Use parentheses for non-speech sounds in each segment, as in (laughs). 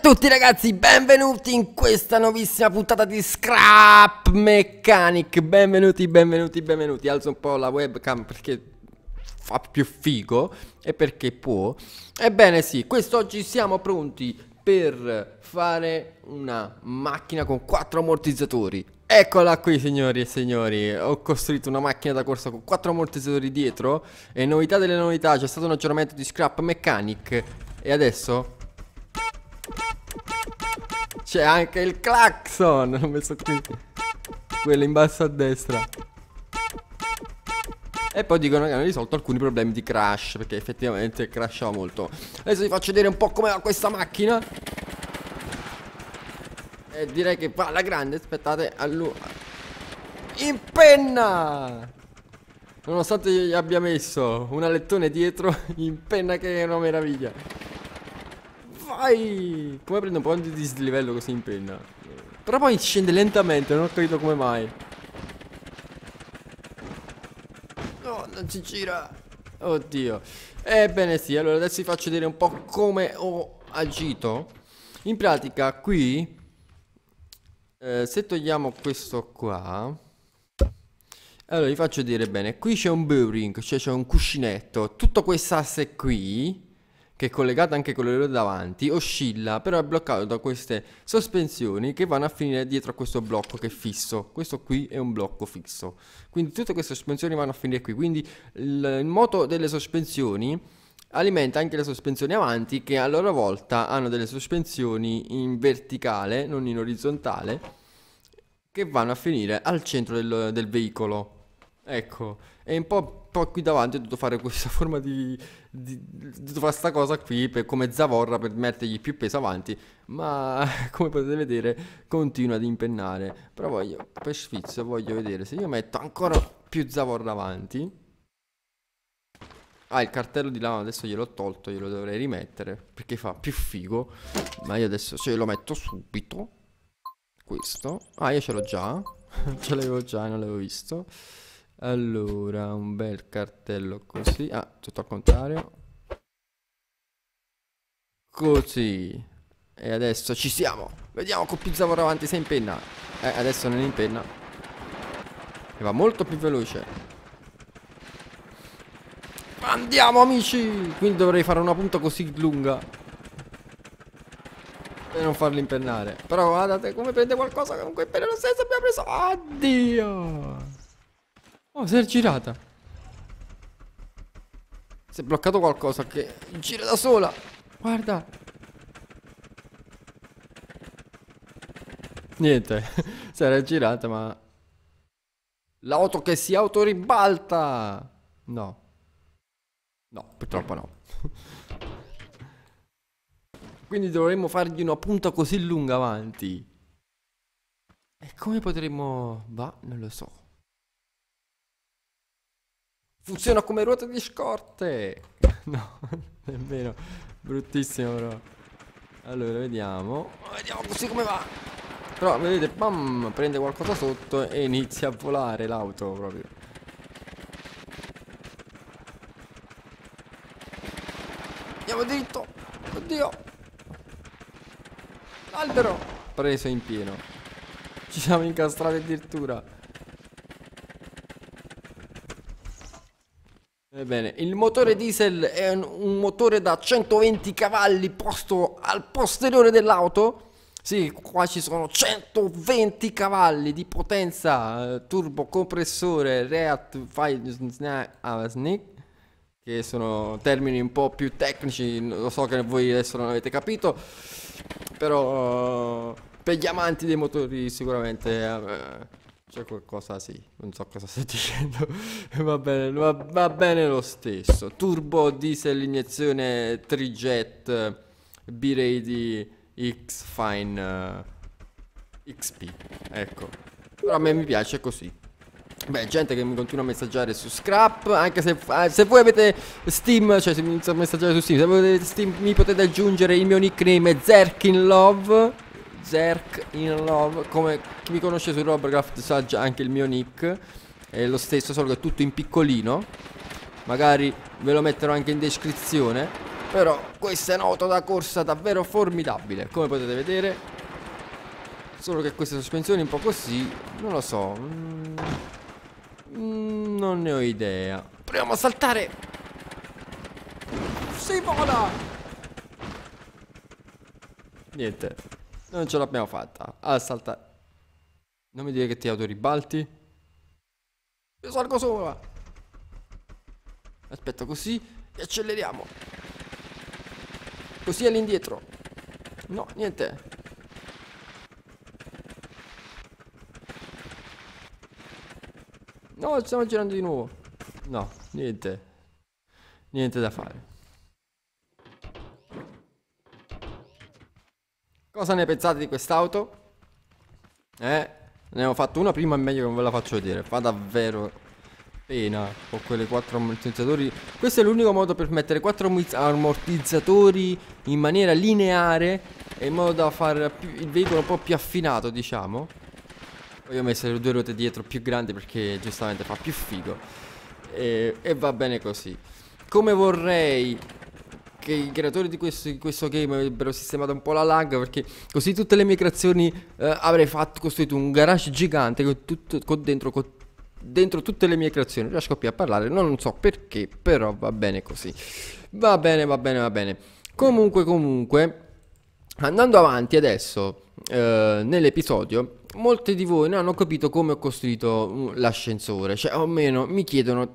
tutti ragazzi, benvenuti in questa nuovissima puntata di Scrap Mechanic Benvenuti, benvenuti, benvenuti Alzo un po' la webcam perché fa più figo e perché può. Ebbene sì, quest'oggi siamo pronti per fare una macchina con quattro ammortizzatori. Eccola qui signori e signori, ho costruito una macchina da corsa con quattro ammortizzatori dietro e novità delle novità, c'è stato un aggiornamento di scrap mechanic e adesso c'è anche il clacson, l'ho (laughs) messo qui, quello in basso a destra. E poi dicono che hanno risolto alcuni problemi di crash, perché effettivamente crashava molto. Adesso vi faccio vedere un po' come va questa macchina. E direi che va alla grande, aspettate, In penna! Nonostante gli abbia messo un alettone dietro, (laughs) in penna che è una meraviglia. Vai! Come prendo un po' di dislivello così in penna? Però poi scende lentamente, non ho capito come mai. Non si gira. Oddio. Ebbene sì, allora adesso vi faccio vedere un po' come ho agito. In pratica qui, eh, se togliamo questo qua, allora vi faccio vedere bene, qui c'è un bearing, cioè c'è un cuscinetto, tutto quest'asse qui che è collegata anche con l'elero davanti, oscilla, però è bloccato da queste sospensioni che vanno a finire dietro a questo blocco che è fisso. Questo qui è un blocco fisso. Quindi tutte queste sospensioni vanno a finire qui. Quindi il, il moto delle sospensioni alimenta anche le sospensioni avanti che a loro volta hanno delle sospensioni in verticale, non in orizzontale, che vanno a finire al centro del, del veicolo. Ecco, è un po' poi qui davanti ho dovuto fare questa (laughs) forma di, di, di fare questa cosa qui per, come zavorra per mettergli più peso avanti ma (laughs) come potete vedere continua ad impennare però voglio per sfizio voglio vedere se io metto ancora più zavorra avanti ah il cartello di lama adesso gliel'ho tolto glielo dovrei rimettere perché fa più figo ma io adesso ce cioè, lo metto subito questo ah io ce l'ho già (laughs) ce l'avevo già e non l'avevo visto allora, un bel cartello così. Ah, tutto al contrario. Così. E adesso ci siamo. Vediamo con Pizzavoro avanti se impenna. Eh, adesso non impenna. E va molto più veloce. Andiamo amici! Quindi dovrei fare una punta così lunga. E non farli impennare. Però guardate come prende qualcosa con cui impenne lo stesso abbiamo preso. Addio! Oh, si è girata. Si è bloccato qualcosa che gira da sola. Guarda. Niente, (laughs) si era girata ma... L'auto che si autoribalta! No. No, purtroppo no. (laughs) Quindi dovremmo fargli una punta così lunga avanti. E come potremmo... Va, non lo so. Funziona come ruota di scorte. (laughs) No, nemmeno. Bruttissimo però. Allora, vediamo. Vediamo così come va. Però, vedete, pam, prende qualcosa sotto e inizia a volare l'auto proprio. Andiamo dritto. Oddio. Albero. Preso in pieno. Ci siamo incastrati addirittura. Ebbene, il motore diesel è un motore da 120 cavalli posto al posteriore dell'auto. Sì, qua ci sono 120 cavalli di potenza, eh, turbocompressore, reat, snake, che sono termini un po' più tecnici, lo so che voi adesso non avete capito, però eh, per gli amanti dei motori sicuramente... Eh, c'è qualcosa sì, non so cosa stai (laughs) dicendo. va, bene, va, va, bene lo stesso. Turbo diesel iniezione trijet B-Ready eh, X Fine uh, XP. Ecco. Però a me mi piace così. Beh, gente che mi continua a messaggiare su Scrap, anche se, eh, se voi avete Steam, cioè se mi messaggiare su Steam, se avete Steam mi potete aggiungere il mio nickname Zerkin Love. Zerk in love Come chi mi conosce su Robcraft sa già anche il mio nick È lo stesso solo che è tutto in piccolino Magari ve lo metterò anche in descrizione Però questa è un auto da corsa davvero formidabile Come potete vedere Solo che queste sospensioni un po' così Non lo so mm, Non ne ho idea Proviamo a saltare Si vola Niente non ce l'abbiamo fatta. Ah, salta. Non mi dire che ti autoribalti. Io salgo sopra. Aspetta così e acceleriamo. Così all'indietro. No, niente. No, stiamo girando di nuovo. No, niente. Niente da fare. Cosa ne pensate di quest'auto? Eh, ne ho fatto una prima, è meglio che non ve la faccio vedere. Fa davvero pena con quelle quattro ammortizzatori. Questo è l'unico modo per mettere quattro ammortizzatori in maniera lineare in modo da fare il veicolo un po' più affinato, diciamo. Poi ho messo le due ruote dietro più grandi perché giustamente fa più figo. e, e va bene così. Come vorrei che i creatori di questo, di questo game avrebbero sistemato un po' la lag perché così tutte le mie creazioni eh, avrei fatto, costruito un garage gigante con, tutto, con dentro con dentro tutte le mie creazioni. Riesco più a parlare, non so perché, però va bene così. Va bene, va bene, va bene. Comunque, comunque, andando avanti adesso eh, nell'episodio, molti di voi non hanno capito come ho costruito mm, l'ascensore, cioè o meno, mi chiedono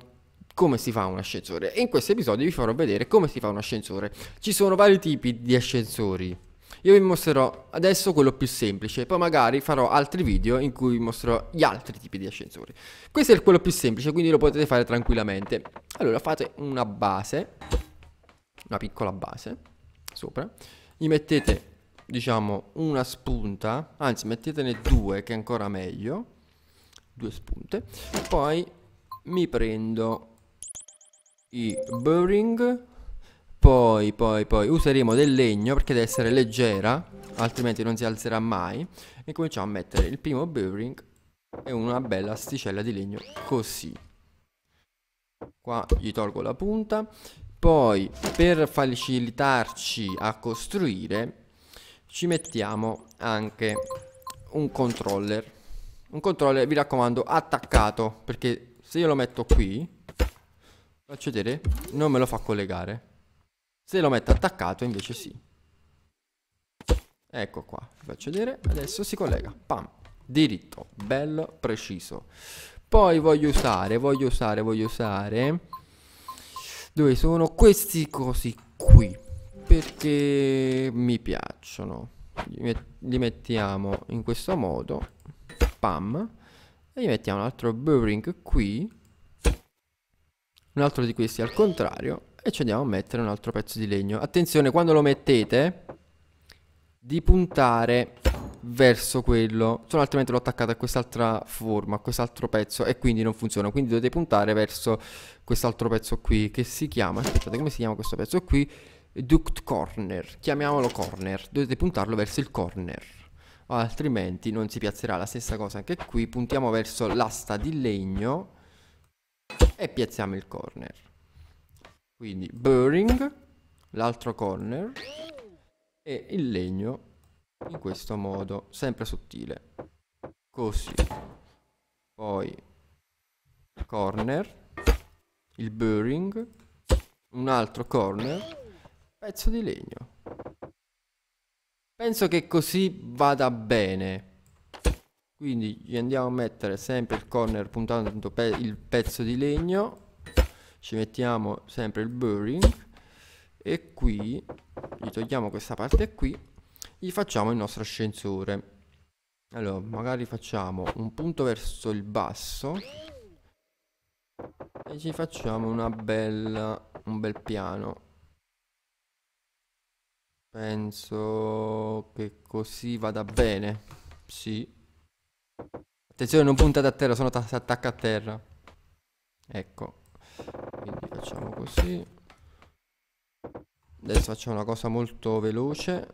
come si fa un ascensore. E in questo episodio vi farò vedere come si fa un ascensore. Ci sono vari tipi di ascensori. Io vi mostrerò adesso quello più semplice, poi magari farò altri video in cui vi mostrerò gli altri tipi di ascensori. Questo è quello più semplice, quindi lo potete fare tranquillamente. Allora fate una base, una piccola base, sopra. Gli mettete, diciamo, una spunta, anzi mettetene due che è ancora meglio. Due spunte. Poi mi prendo i bearing poi poi poi useremo del legno perché deve essere leggera altrimenti non si alzerà mai e cominciamo a mettere il primo bearing e una bella asticella di legno così qua gli tolgo la punta poi per facilitarci a costruire ci mettiamo anche un controller un controller vi raccomando attaccato perché se io lo metto qui Faccio vedere, non me lo fa collegare. Se lo metto attaccato invece sì. Ecco qua, vi faccio vedere, adesso si collega, pam, diritto, bello, preciso. Poi voglio usare, voglio usare, voglio usare... Dove sono questi cosi qui? Perché mi piacciono. Li, mettiamo in questo modo, pam, e gli mettiamo un altro bearing qui un altro di questi al contrario e ci andiamo a mettere un altro pezzo di legno. Attenzione, quando lo mettete, di puntare verso quello, se altrimenti l'ho attaccato a quest'altra forma, a quest'altro pezzo e quindi non funziona. Quindi dovete puntare verso quest'altro pezzo qui che si chiama, aspettate, come si chiama questo pezzo qui? Duct corner, chiamiamolo corner, dovete puntarlo verso il corner. Altrimenti non si piazzerà la stessa cosa anche qui, puntiamo verso l'asta di legno e piazziamo il corner quindi burring l'altro corner e il legno in questo modo sempre sottile così poi corner il burring un altro corner pezzo di legno penso che così vada bene quindi gli andiamo a mettere sempre il corner puntando pe il pezzo di legno ci mettiamo sempre il burring e qui gli togliamo questa parte qui gli facciamo il nostro ascensore allora magari facciamo un punto verso il basso e ci facciamo una bella un bel piano penso che così vada bene sì Attenzione, non puntate a terra, sono si attacca a terra. Ecco. Quindi facciamo così. Adesso facciamo una cosa molto veloce.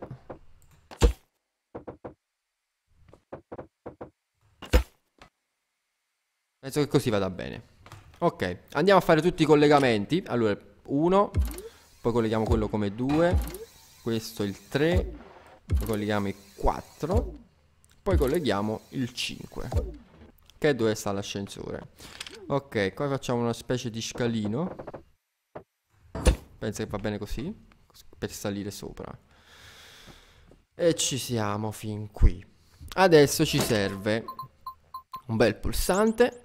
Penso che così vada bene. Ok, andiamo a fare tutti i collegamenti. Allora, uno. poi colleghiamo quello come due. questo il 3, poi colleghiamo il 4 poi colleghiamo il 5 che è dove sta l'ascensore ok qua facciamo una specie di scalino penso che va bene così per salire sopra e ci siamo fin qui adesso ci serve un bel pulsante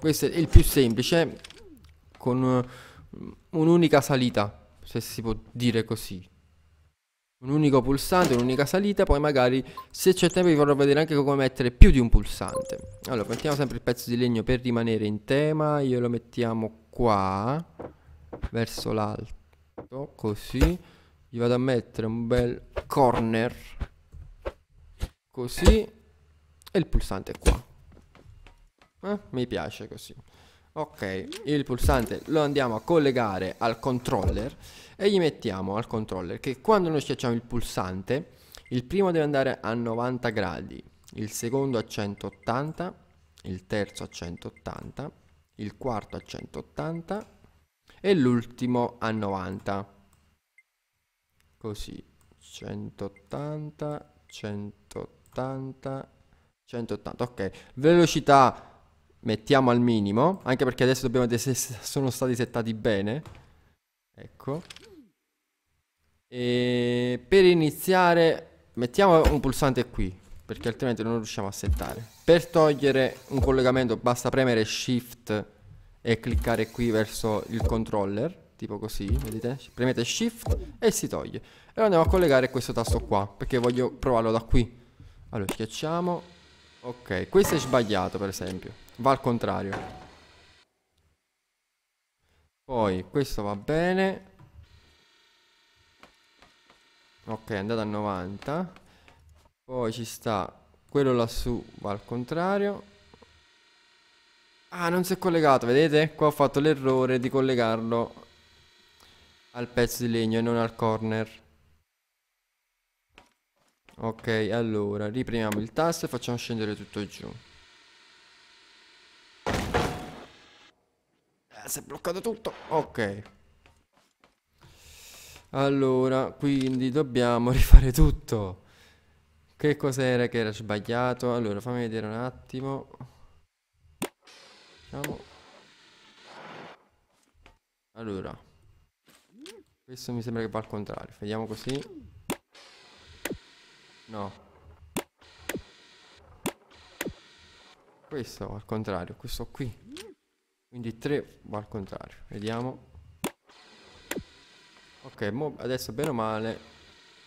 questo è il più semplice con mm, un'unica salita se si può dire così un unico pulsante, un'unica salita, poi magari se c'è tempo vi vorrò vedere anche come mettere più di un pulsante. Allora, mettiamo sempre il pezzo di legno per rimanere in tema, io lo mettiamo qua, verso l'alto, così, gli vado a mettere un bel corner, così, e il pulsante qua. Eh, mi piace così ok il pulsante lo andiamo a collegare al controller e gli mettiamo al controller che quando noi schiacciamo il pulsante il primo deve andare a 90 gradi il secondo a 180 il terzo a 180 il quarto a 180 e l'ultimo a 90 così 180 180 180 ok velocità mettiamo al minimo, anche perché adesso dobbiamo vedere se sono stati settati bene. Ecco. E per iniziare mettiamo un pulsante qui, perché altrimenti non riusciamo a settare. Per togliere un collegamento basta premere Shift e cliccare qui verso il controller, tipo così, vedete? Premete Shift e si toglie. E andiamo a collegare questo tasto qua, perché voglio provarlo da qui. Allora, schiacciamo. Ok, questo è sbagliato per esempio va al contrario. Poi questo va bene. Ok, è andato a 90. Poi ci sta quello lassù va al contrario. Ah, non si è collegato, vedete? Qua ho fatto l'errore di collegarlo al pezzo di legno e non al corner. Ok, allora riprendiamo il tasto e facciamo scendere tutto giù. si è bloccato tutto. Ok. Allora, quindi dobbiamo (laughs) rifare tutto. Che cos'era che era sbagliato? Allora, fammi vedere un attimo. Facciamo. Allora. Questo mi sembra che va al contrario. Vediamo così. No. Questo al contrario, questo qui quindi 3 va al contrario vediamo ok adesso bene o male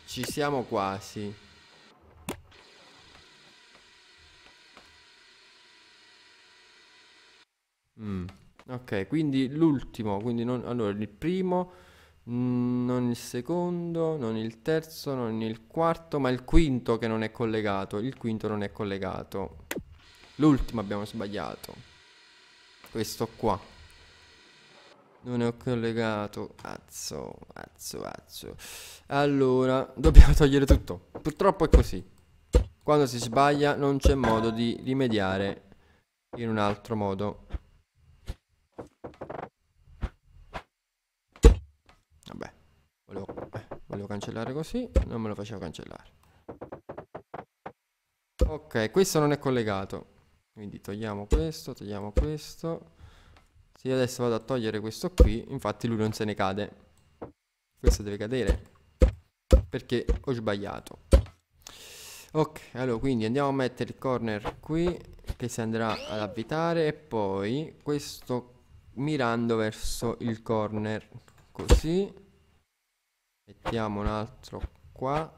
ci siamo quasi mm. ok quindi l'ultimo quindi non, allora il primo mm, non il secondo non il terzo non il quarto ma il quinto che non è collegato il quinto non è collegato l'ultimo abbiamo sbagliato questo qua. Non ho collegato. Azzo, azzo, azzo. Allora, dobbiamo (laughs) togliere tutto. Purtroppo è così. Quando si sbaglia non c'è modo di rimediare in un altro modo. Vabbè, volevo, eh, volevo cancellare così, non me lo facevo cancellare. Ok, questo non è collegato quindi togliamo questo togliamo questo se io adesso vado a togliere questo qui infatti lui non se ne cade questo deve cadere perché ho sbagliato ok allora quindi andiamo a mettere il corner qui che si andrà ad avvitare e poi questo mirando verso il corner così mettiamo un altro qua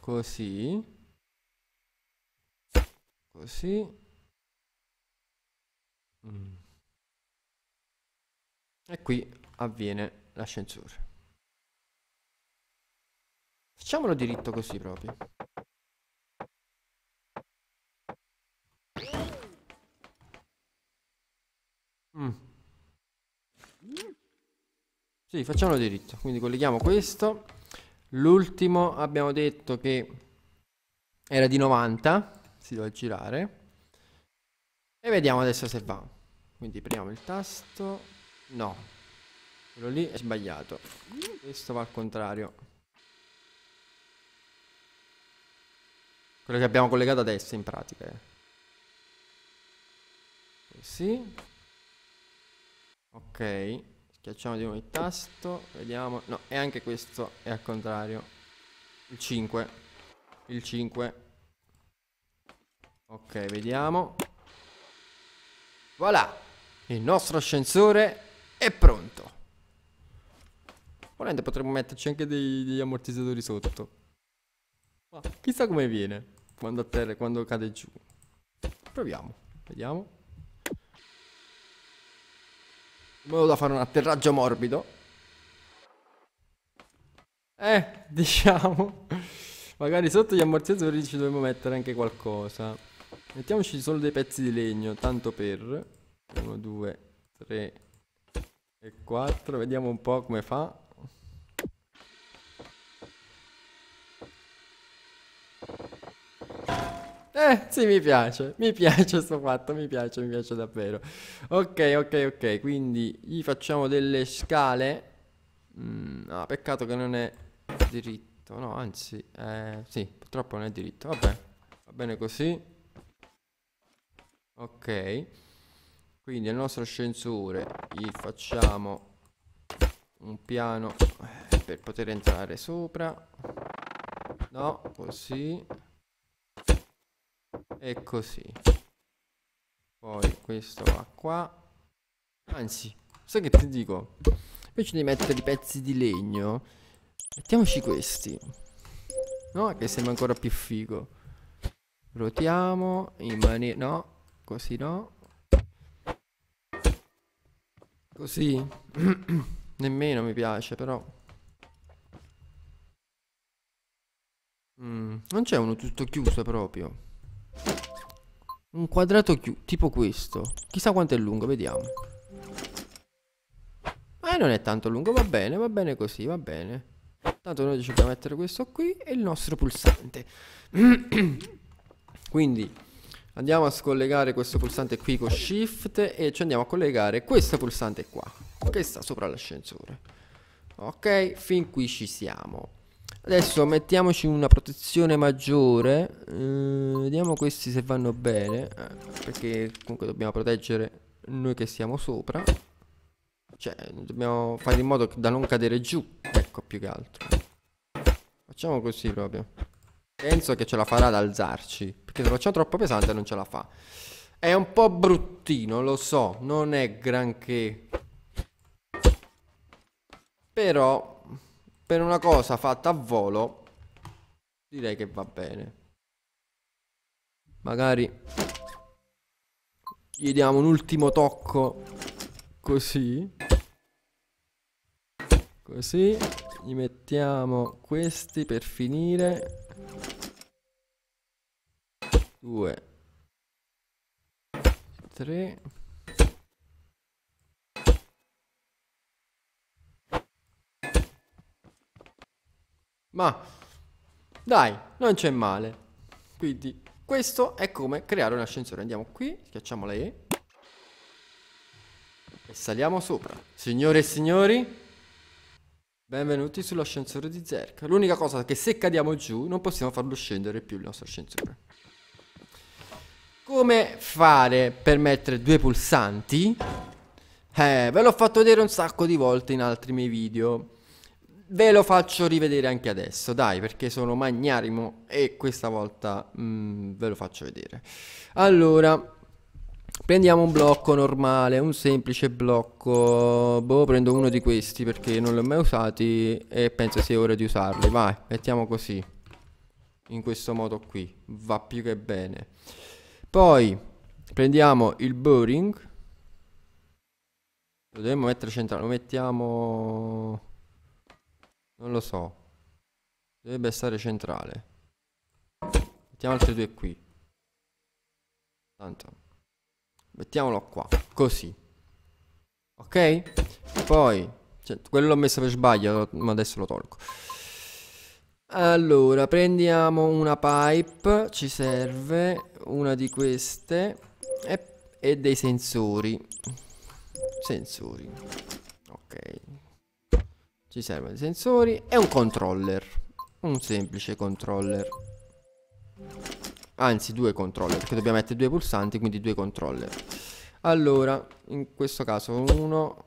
così così. Mm. E qui avviene l'ascensore. Facciamolo diritto così proprio. Mm. Sì, facciamolo diritto. Quindi colleghiamo questo. L'ultimo abbiamo detto che era di 90 si deve girare e vediamo adesso se va quindi premiamo il tasto no quello lì è sbagliato questo va al contrario quello che abbiamo collegato adesso in pratica così eh. eh ok schiacciamo di nuovo il tasto vediamo no e anche questo è al contrario il 5 il 5 Ok, vediamo. Voilà, il nostro ascensore è pronto. Volendo potremmo metterci anche dei, degli ammortizzatori sotto. Ma chissà come viene quando, terra, quando cade giù. Proviamo, vediamo. In modo da fare un atterraggio morbido. Eh, (laughs) diciamo. Magari sotto gli ammortizzatori ci dobbiamo mettere anche qualcosa. Mettiamoci solo dei pezzi di legno, tanto per 1, 2, 3 e 4. Vediamo un po' come fa. Eh, sì, mi piace, mi piace questo fatto, mi piace, mi piace davvero. Ok, ok, ok, quindi gli facciamo delle scale. Mm, ah, peccato che non è diritto, no, anzi, eh, sì, purtroppo non è diritto, vabbè, va bene così ok quindi al nostro ascensore gli facciamo un piano eh, per poter entrare sopra no così e così poi questo va qua anzi sai che ti dico invece di mettere i pezzi di legno mettiamoci questi no che sembra ancora più figo rotiamo in maniera no Così no. Così. (clears throat) Nemmeno mi piace però. Mm, non c'è uno tutto chiuso proprio. Un quadrato chiuso, tipo questo. Chissà quanto è lungo, vediamo. Ma eh, non è tanto lungo, va bene, va bene così, va bene. Tanto noi ci dobbiamo mettere questo qui e il nostro pulsante. (clears throat) Quindi andiamo a scollegare questo pulsante qui con shift e ci andiamo a collegare questo pulsante qua che sta sopra l'ascensore ok fin qui ci siamo adesso mettiamoci una protezione maggiore eh, vediamo questi se vanno bene eh, perché comunque dobbiamo proteggere noi che siamo sopra cioè dobbiamo fare in modo da non cadere giù ecco più che altro facciamo così proprio Penso che ce la farà ad alzarci, perché se lo facciamo troppo pesante non ce la fa. È un po' bruttino, lo so, non è granché. Però, per una cosa fatta a volo, direi che va bene. Magari gli diamo un ultimo tocco così. Così, gli mettiamo questi per finire. 2 3 ma dai non c'è male quindi questo è come creare un ascensore andiamo qui schiacciamo la E e saliamo sopra signore e signori Benvenuti sull'ascensore di Zerk. L'unica cosa è che se cadiamo giù non possiamo farlo scendere più il nostro ascensore. Come fare per mettere due pulsanti? Eh, ve l'ho fatto vedere un sacco di volte in altri miei video. Ve lo faccio rivedere anche adesso, dai, perché sono magnarimo e questa volta mm, ve lo faccio vedere. Allora, Prendiamo un blocco normale, un semplice blocco. Boh, prendo uno di questi perché non li ho mai usati e penso sia ora di usarli. Vai, mettiamo così. In questo modo qui. Va più che bene. Poi prendiamo il boring. Lo dovremmo mettere centrale. Lo mettiamo... Non lo so. Dovrebbe stare centrale. Mettiamo altri due qui. Tanto. Mettiamolo qua. Così. Ok? Poi... Cioè, quello l'ho messo per sbaglio, ma adesso lo tolgo. Allora, prendiamo una pipe, ci serve una di queste e, e dei sensori. Sensori. Ok. Ci servono dei sensori e un controller. Un semplice controller. Anzi, due controller, perché dobbiamo mettere due pulsanti, quindi due controller. Allora, in questo caso uno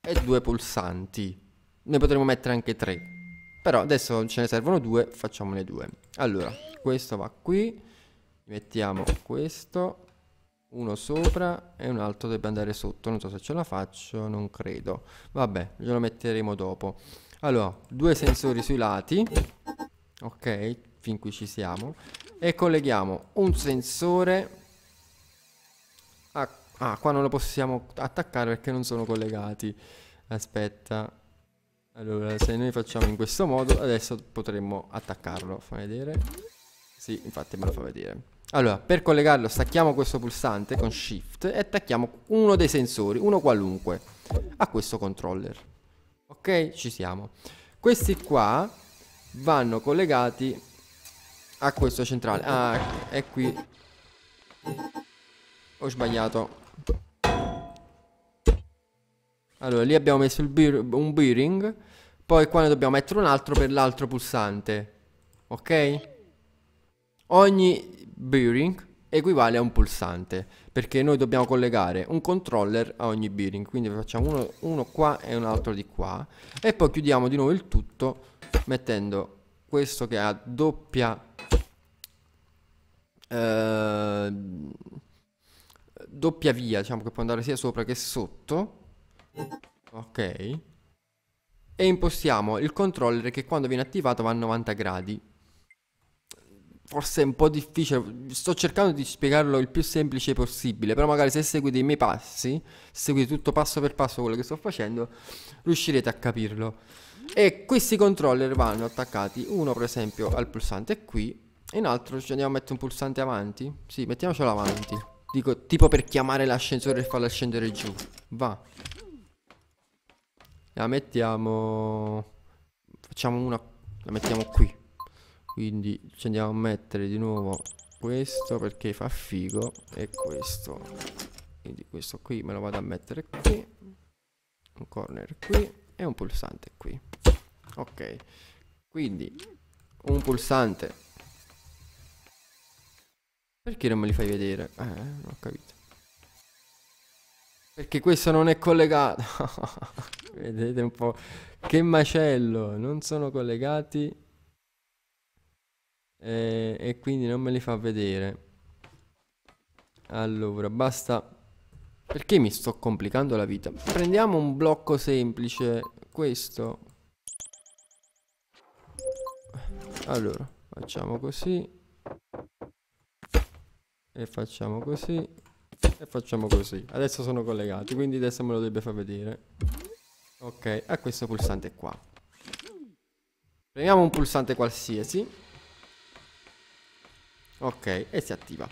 e due pulsanti. Ne potremmo mettere anche tre. Però adesso ce ne servono due, facciamone due. Allora, questo va qui. Mettiamo questo. Uno sopra e un altro deve andare sotto. Non so se ce la faccio, non credo. Vabbè, ce lo metteremo dopo. Allora, due sensori sui lati. Ok, fin qui ci siamo. E colleghiamo un sensore. A... Ah, qua non lo possiamo attaccare perché non sono collegati. Aspetta, allora, se noi facciamo in questo modo, adesso potremmo attaccarlo. Fa vedere. Sì, infatti me lo fa vedere. Allora, per collegarlo stacchiamo questo pulsante con Shift e attacchiamo uno dei sensori, uno qualunque, a questo controller. Ok, ci siamo. Questi qua vanno collegati a questo centrale. Ah, è qui. Ho sbagliato. Allora, lì abbiamo messo bir un bearing poi qua ne dobbiamo mettere un altro per l'altro pulsante. Ok? Ogni bearing equivale a un pulsante. Perché noi dobbiamo collegare un controller a ogni bearing. Quindi facciamo uno, uno qua e un altro di qua. E poi chiudiamo di nuovo il tutto mettendo questo che ha doppia... Eh, doppia via, diciamo che può andare sia sopra che sotto. Ok e impostiamo il controller che quando viene attivato va a 90 gradi. Forse è un po' difficile, sto cercando di spiegarlo il più semplice possibile, però magari se seguite i miei passi, seguite tutto passo per passo quello che sto facendo, riuscirete a capirlo. E questi controller vanno attaccati, uno per esempio al pulsante qui, e un altro ci andiamo a mettere un pulsante avanti? Sì, mettiamocelo avanti. Dico, tipo per chiamare l'ascensore e farlo scendere giù. Va la mettiamo facciamo una la mettiamo qui quindi ci andiamo a mettere di nuovo questo perché fa figo e questo quindi questo qui me lo vado a mettere qui un corner qui e un pulsante qui ok quindi un pulsante perché non me li fai vedere? eh non ho capito perché questo non è collegato. (laughs) Vedete un po'. Che macello. Non sono collegati. E, eh, e quindi non me li fa vedere. Allora, basta. Perché mi sto complicando la vita? Prendiamo un blocco semplice. Questo. Allora, facciamo così. E facciamo così. E facciamo così. Adesso sono collegati, quindi adesso me lo dovrebbe far vedere. Ok, a questo pulsante qua. Premiamo un pulsante qualsiasi. Ok, e si attiva.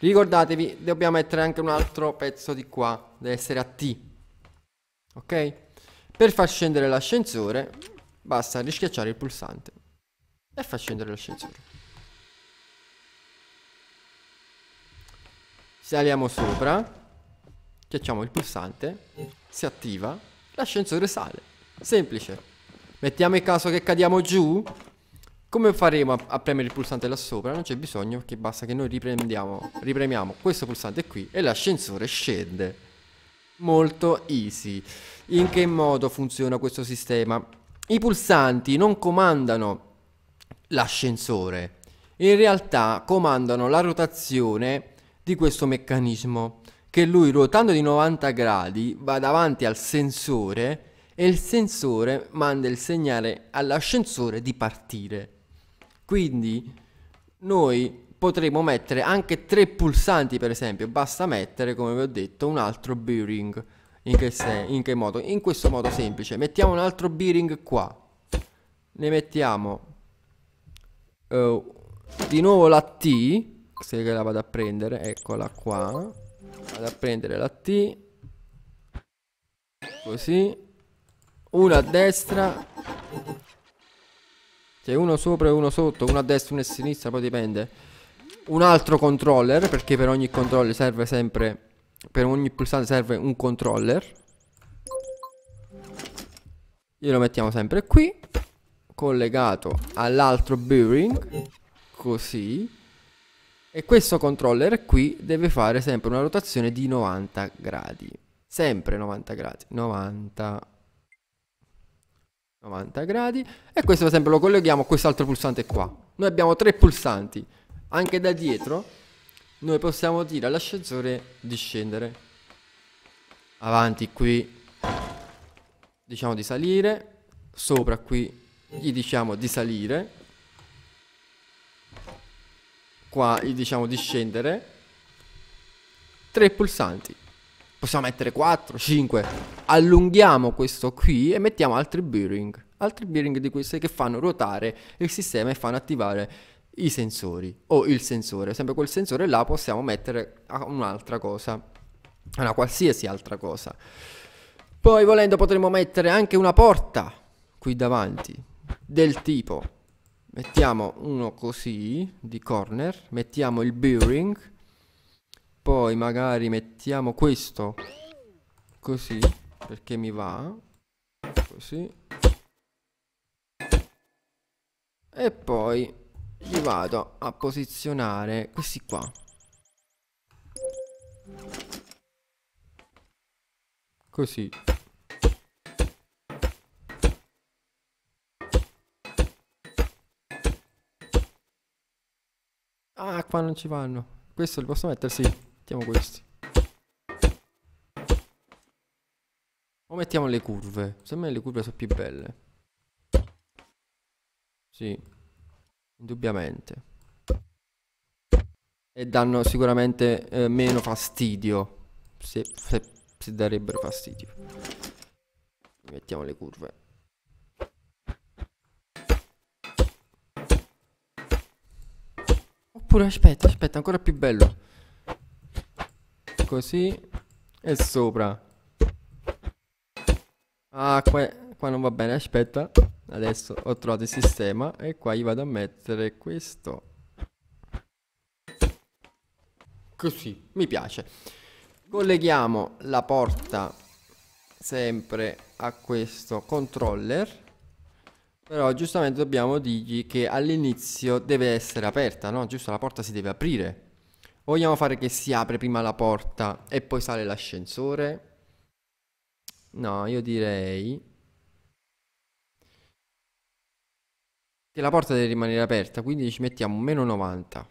Ricordatevi, dobbiamo mettere anche un altro pezzo di qua. Deve essere a T. Ok? Per far scendere l'ascensore, basta rischiacciare il pulsante. E fa scendere l'ascensore. Saliamo sopra. Schiacciamo il pulsante. Si attiva. L'ascensore sale. Semplice. Mettiamo il caso che cadiamo giù. Come faremo a, a, premere il pulsante là sopra? Non c'è bisogno perché basta che noi riprendiamo, ripremiamo questo pulsante qui e l'ascensore scende. Molto easy. In che modo funziona questo sistema? I pulsanti non comandano l'ascensore, in realtà comandano la rotazione di questo meccanismo che lui ruotando di 90 gradi va davanti al sensore e il sensore manda il segnale all'ascensore di partire. Quindi noi potremmo mettere anche tre pulsanti per esempio, basta mettere come vi ho detto un altro bearing. In che, in che modo? In questo modo semplice, mettiamo un altro bearing qua, ne mettiamo uh, di nuovo la T se la vado a prendere, eccola qua. Vado a prendere la T. Così. Una a destra. C'è uno sopra e uno sotto, uno a destra, uno a sinistra, poi dipende. Un altro controller, perché per ogni controller serve sempre... Per ogni pulsante serve un controller. lo mettiamo sempre qui. Collegato all'altro bearing. Così e questo controller qui deve fare sempre una rotazione di 90 gradi sempre 90 gradi 90 90 gradi e questo sempre lo colleghiamo a quest'altro pulsante qua noi abbiamo tre pulsanti anche da dietro noi possiamo dire all'ascensore di scendere avanti qui diciamo di salire sopra qui gli diciamo di salire qua diciamo di scendere tre pulsanti possiamo mettere 4 5 allunghiamo questo qui e mettiamo altri bearing altri bearing di questi che fanno ruotare il sistema e fanno attivare i sensori o il sensore sempre quel sensore là possiamo mettere un'altra cosa una qualsiasi altra cosa poi volendo potremmo mettere anche una porta qui davanti del tipo mettiamo uno così di corner mettiamo il bearing poi magari mettiamo questo così perché mi va così e poi li vado a posizionare questi qua così Ah, qua non ci vanno. Questo li posso mettere? Sì. Mettiamo questi. O mettiamo le curve. Secondo me le curve sono più belle. Sì. Indubbiamente. E danno sicuramente eh, meno fastidio. Se, se, se darebbero fastidio. Mettiamo le curve. Oppure aspetta, aspetta, ancora più bello. Così. E sopra. Ah, qua, qua non va bene, aspetta. Adesso ho trovato il sistema e qua gli vado a mettere questo. Così, mi piace. Colleghiamo la porta sempre a questo controller però giustamente dobbiamo dirgli che all'inizio deve essere aperta, no? Giusto, la porta si deve aprire. Vogliamo fare che si apre prima la porta e poi sale l'ascensore? No, io direi... Che la porta deve rimanere aperta, quindi ci mettiamo meno 90.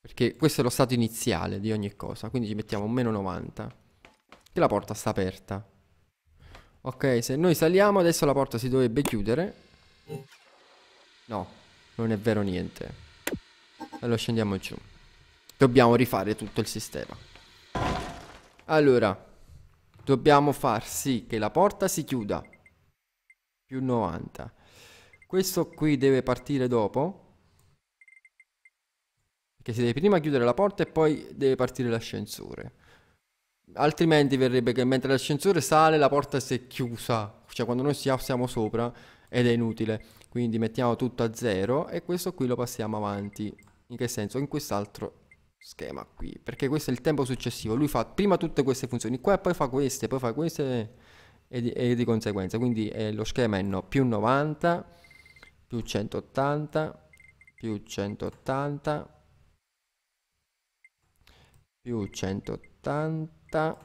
Perché questo è lo stato iniziale di ogni cosa, quindi ci mettiamo meno 90. Che la porta sta aperta. Ok, se noi saliamo adesso la porta si dovrebbe chiudere. No, non è vero niente. Allora scendiamo giù. Dobbiamo rifare tutto il sistema. Allora, dobbiamo far sì che la porta si chiuda. Più 90. Questo qui deve partire dopo. Perché si deve prima chiudere la porta e poi deve partire l'ascensore. Altrimenti verrebbe che mentre l'ascensore sale la porta si è chiusa. Cioè quando noi siamo sopra ed è inutile. Quindi mettiamo tutto a zero e questo qui lo passiamo avanti. In che senso? In quest'altro schema qui, perché questo è il tempo successivo. Lui fa prima tutte queste funzioni qua e poi fa queste, poi fa queste e di, e di conseguenza. Quindi eh, lo schema è no, più 90, più 180, più 180, più 180,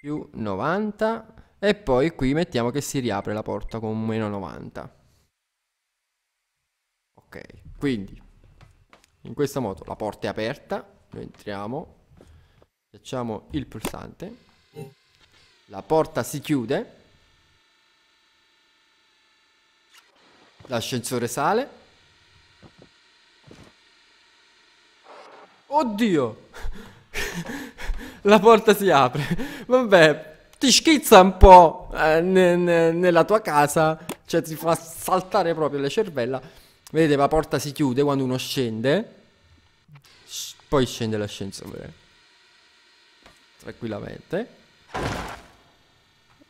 più 90 e poi qui mettiamo che si riapre la porta con meno 90 ok quindi in questo modo la porta è aperta noi entriamo facciamo il pulsante la porta si chiude l'ascensore sale oddio (laughs) la porta si apre vabbè ti schizza un po' eh, ne, ne, nella tua casa, cioè ti fa saltare proprio le cervella. Vedete, la porta si chiude quando uno scende, poi scende l'ascensore. Tranquillamente.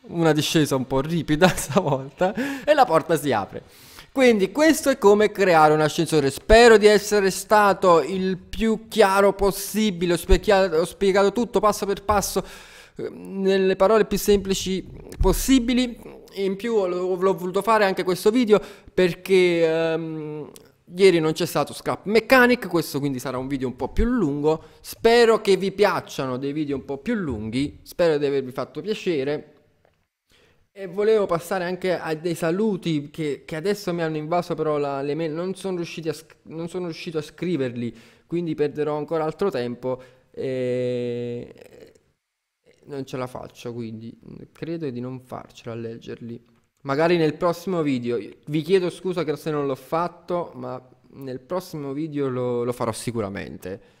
Una discesa un po' ripida (laughs) stavolta e la porta si apre. Quindi questo è come creare un ascensore. Spero di essere stato il più chiaro possibile, ho spiegato, ho spiegato tutto passo per passo Ehm, nelle parole più semplici possibili. In più l'ho, l'ho voluto fare anche questo video perché um, ieri non c'è stato Scrap Mechanic, questo quindi sarà un video un po' più lungo. Spero che vi piacciono dei video un po' più lunghi, spero di avervi fatto piacere. E volevo passare anche a dei saluti che, che adesso mi hanno invaso però la, le mail, non sono, a, non sono riuscito a scriverli, quindi perderò ancora altro tempo. E non ce la faccio, quindi credo di non farcela a leggerli. Magari nel prossimo video, vi chiedo scusa se non l'ho fatto, ma nel prossimo video lo, lo farò sicuramente.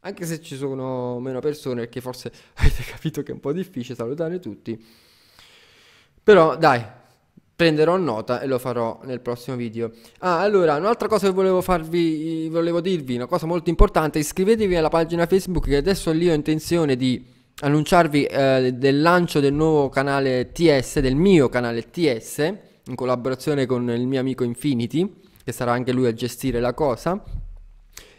Anche se ci sono meno persone, perché forse (laughs) avete capito che è un po' difficile salutare tutti. Però dai, prenderò nota e lo farò nel prossimo video. Ah, allora, un'altra cosa che volevo farvi, volevo dirvi, una cosa molto importante, iscrivetevi alla pagina Facebook che adesso lì ho intenzione di annunciarvi eh, del lancio del nuovo canale TS, del mio canale TS, in collaborazione con il mio amico Infinity, che sarà anche lui a gestire la cosa.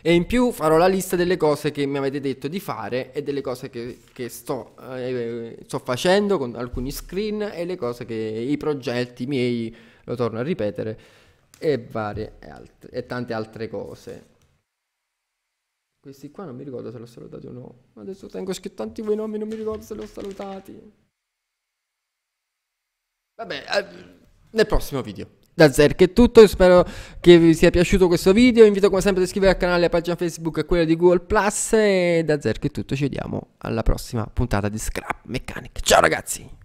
E in più farò la lista delle cose che mi avete detto di fare e delle cose che, che sto, eh, sto, facendo con alcuni screen e le cose che i progetti miei, lo torno a ripetere, e varie altre, e tante altre cose. Questi qua non mi ricordo se l'ho salutati o no. Adesso tengo scrittanti quei nomi, non mi ricordo se l'ho salutati. Vabbè, eh, nel prossimo video. Da Zerk è tutto, spero che vi sia piaciuto questo video. Vi Invito come sempre ad iscrivervi al canale, alla pagina Facebook e a quella di Google Plus. E da Zerk è tutto, ci vediamo alla prossima puntata di Scrap Mechanic. Ciao ragazzi!